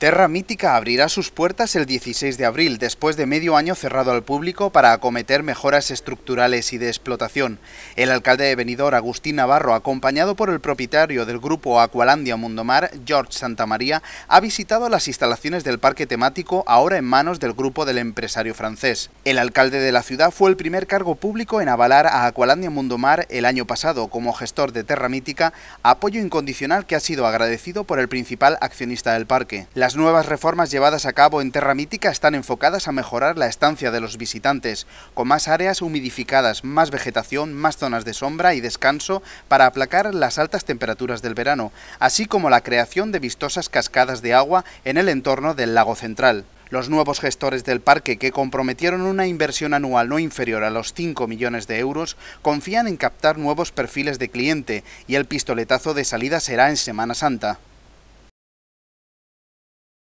Terra Mítica abrirá sus puertas el 16 de abril, después de medio año cerrado al público para acometer mejoras estructurales y de explotación. El alcalde de Benidorm, Agustín Navarro, acompañado por el propietario del grupo Aqualandia Mundomar, George Santamaría, ha visitado las instalaciones del parque temático ahora en manos del grupo del empresario francés. El alcalde de la ciudad fue el primer cargo público en avalar a Aqualandia Mundomar el año pasado como gestor de Terra Mítica, apoyo incondicional que ha sido agradecido por el principal accionista del parque. Las nuevas reformas llevadas a cabo en Terra Mítica están enfocadas a mejorar la estancia de los visitantes, con más áreas humidificadas, más vegetación, más zonas de sombra y descanso para aplacar las altas temperaturas del verano, así como la creación de vistosas cascadas de agua en el entorno del lago central. Los nuevos gestores del parque, que comprometieron una inversión anual no inferior a los 5 millones de euros, confían en captar nuevos perfiles de cliente y el pistoletazo de salida será en Semana Santa.